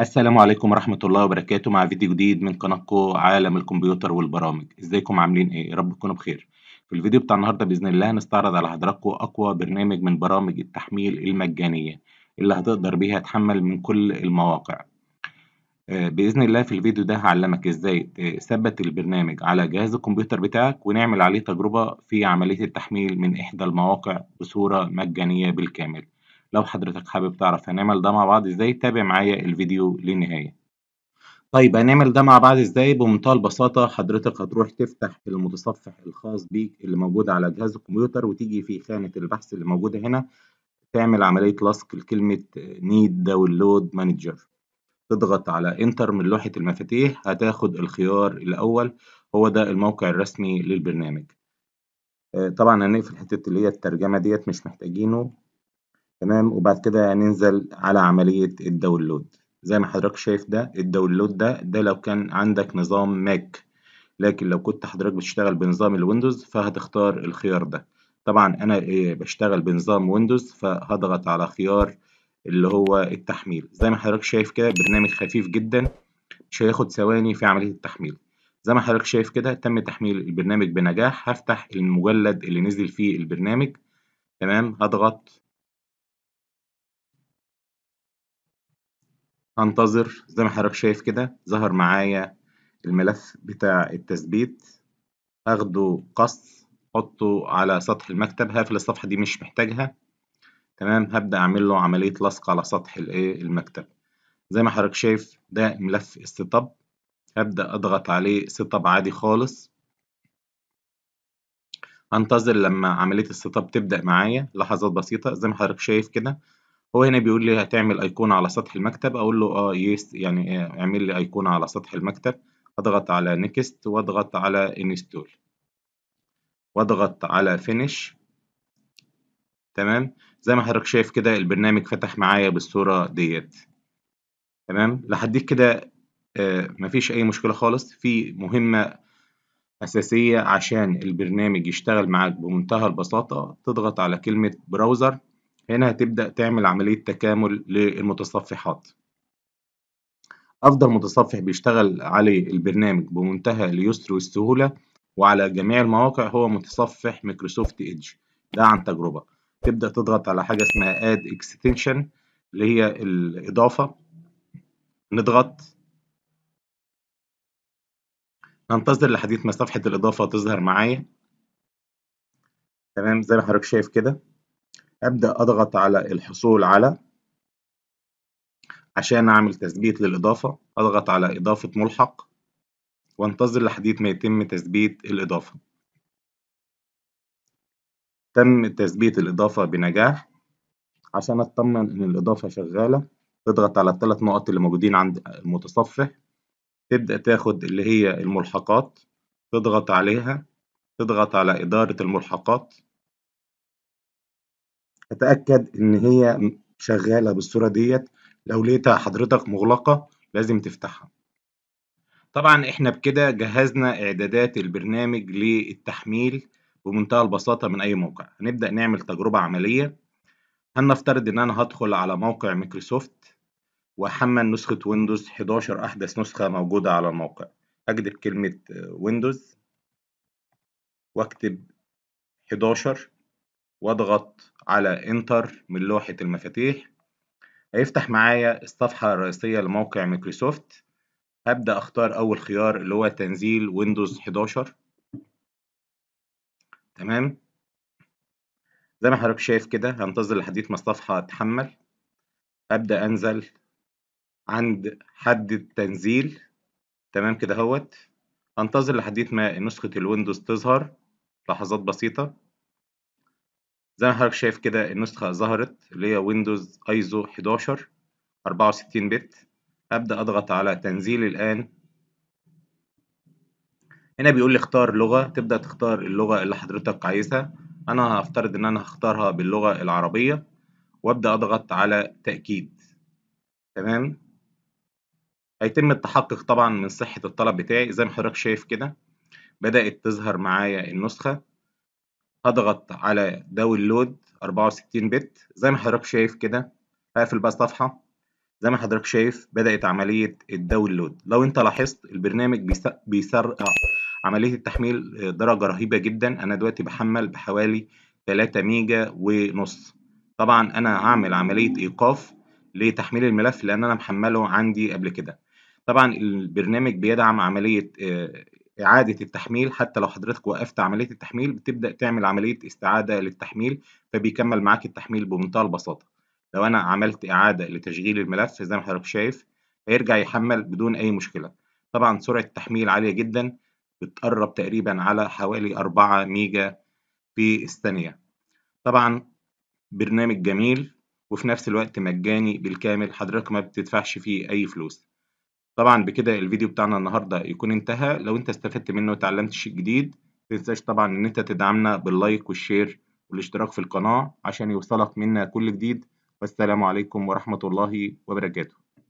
السلام عليكم ورحمة الله وبركاته مع فيديو جديد من قناتكم عالم الكمبيوتر والبرامج ازيكم عاملين ايه يا رب تكونوا بخير في الفيديو بتاع النهارده باذن الله هنستعرض على حضراتكم اقوى برنامج من برامج التحميل المجانية اللي هتقدر بيها تحمل من كل المواقع آه، باذن الله في الفيديو ده هعلمك ازاي تثبت البرنامج على جهاز الكمبيوتر بتاعك ونعمل عليه تجربة في عملية التحميل من احدى المواقع بصورة مجانية بالكامل لو حضرتك حابب تعرف هنعمل ده مع بعض ازاي تابع معايا الفيديو للنهاية طيب هنعمل ده مع بعض ازاي بمنتهى البساطة حضرتك هتروح تفتح المتصفح الخاص بيك اللي موجود على جهاز الكمبيوتر وتيجي في خانة البحث اللي موجودة هنا تعمل عملية لصق لكلمة نيد داونلود مانجر تضغط على انتر من لوحة المفاتيح هتاخد الخيار الأول هو ده الموقع الرسمي للبرنامج آه، طبعا هنقفل حتة اللي هي الترجمة ديت مش محتاجينه تمام وبعد كده ننزل على عملية الداونلود زي ما حضرتك شايف ده الداونلود ده ده لو كان عندك نظام ماك لكن لو كنت حضرتك بتشتغل بنظام الويندوز فهتختار الخيار ده طبعا انا آه، بشتغل بنظام ويندوز فهضغط على خيار اللي هو التحميل زي ما حضرتك شايف كده برنامج خفيف جدا مش هياخد ثواني في عملية التحميل زي ما حضرتك شايف كده تم تحميل البرنامج بنجاح هفتح المجلد اللي نزل فيه البرنامج تمام هضغط هنتظر زي ما حضرتك شايف كده ظهر معايا الملف بتاع التثبيت هاخده قص احطه على سطح المكتب هقفل الصفحة دي مش محتاجها تمام هبدأ اعمل له عملية لصق على سطح الايه المكتب زي ما حضرتك شايف ده ملف السيت اب هبدأ اضغط عليه سيت اب عادي خالص هنتظر لما عملية السيت اب تبدأ معايا لحظات بسيطة زي ما حضرتك شايف كده هو هنا بيقول لي هتعمل أيقونة على سطح المكتب أقول له أه يس يعني اعمل لي أيقونة على سطح المكتب أضغط على نيكست وأضغط على انستول وأضغط على فينيش تمام زي ما حضرتك شايف كده البرنامج فتح معايا بالصورة ديت تمام لحديك كده آه مفيش أي مشكلة خالص في مهمة أساسية عشان البرنامج يشتغل معاك بمنتهى البساطة تضغط على كلمة براوزر هنا هتبدأ تعمل عملية تكامل للمتصفحات أفضل متصفح بيشتغل عليه البرنامج بمنتهى اليسر والسهولة وعلى جميع المواقع هو متصفح مايكروسوفت إيدج ده عن تجربة تبدأ تضغط على حاجة اسمها Add Extension اللي هي الإضافة نضغط ننتظر لحديث ما صفحة الإضافة تظهر معايا تمام زي ما حضرتك شايف كده أبدأ أضغط على الحصول على عشان أعمل تثبيت للإضافة أضغط على إضافة ملحق وانتظر لحديث ما يتم تثبيت الإضافة تم تثبيت الإضافة بنجاح عشان أطمن إن الإضافة شغالة تضغط على الثلاث نقط اللي موجودين عند المتصفح تبدأ تاخد اللي هي الملحقات تضغط عليها تضغط على إدارة الملحقات اتاكد ان هي شغاله بالصوره ديت لو لقيتها حضرتك مغلقه لازم تفتحها طبعا احنا بكده جهزنا اعدادات البرنامج للتحميل بمنتهى البساطه من اي موقع هنبدا نعمل تجربه عمليه هنفترض ان انا هدخل على موقع مايكروسوفت واحمل نسخه ويندوز 11 احدث نسخه موجوده على الموقع اكتب كلمه ويندوز واكتب 11 واضغط على انتر من لوحة المفاتيح هيفتح معايا الصفحة الرئيسية لموقع مايكروسوفت هبدأ اختار اول خيار اللي هو تنزيل ويندوز 11 تمام زي ما حضرتك شايف كده هنتظر لحد ما الصفحة تحمل أبدأ أنزل عند حد التنزيل تمام كده هوت هنتظر لحد ما نسخة الويندوز تظهر لحظات بسيطة زي ما حضرتك شايف كده النسخة ظهرت اللي هي ويندوز ايزو 11 64 بت أبدأ أضغط على تنزيل الآن هنا بيقول لي اختار لغة تبدأ تختار اللغة اللي حضرتك عايزها أنا هفترض إن أنا هختارها باللغة العربية وأبدأ أضغط على تأكيد تمام هيتم التحقق طبعا من صحة الطلب بتاعي زي ما حضرتك شايف كده بدأت تظهر معايا النسخة هضغط على داونلود 64 بت زي ما حضرتك شايف كده هقفل بقى الصفحه زي ما حضرتك شايف بدات عمليه الداونلود لو انت لاحظت البرنامج بيسرع عمليه التحميل درجه رهيبه جدا انا دلوقتي بحمل بحوالي 3 ميجا ونص طبعا انا هعمل عمليه ايقاف لتحميل الملف لان انا محمله عندي قبل كده طبعا البرنامج بيدعم عمليه آه، إعادة التحميل حتى لو حضرتك وقفت عملية التحميل بتبدأ تعمل عملية استعادة للتحميل فبيكمل معاك التحميل بمنتهى البساطة لو أنا عملت إعادة لتشغيل الملف زي ما حضرتك شايف هيرجع يحمل بدون أي مشكلة طبعا سرعة التحميل عالية جدا بتقرب تقريبا على حوالي 4 ميجا في الثانية طبعا برنامج جميل وفي نفس الوقت مجاني بالكامل حضرتك ما بتدفعش فيه أي فلوس طبعا بكده الفيديو بتاعنا النهارده يكون انتهى لو انت استفدت منه وتعلمت شيء جديد متنساش طبعا ان انت تدعمنا باللايك والشير والاشتراك في القناة عشان يوصلك منا كل جديد والسلام عليكم ورحمة الله وبركاته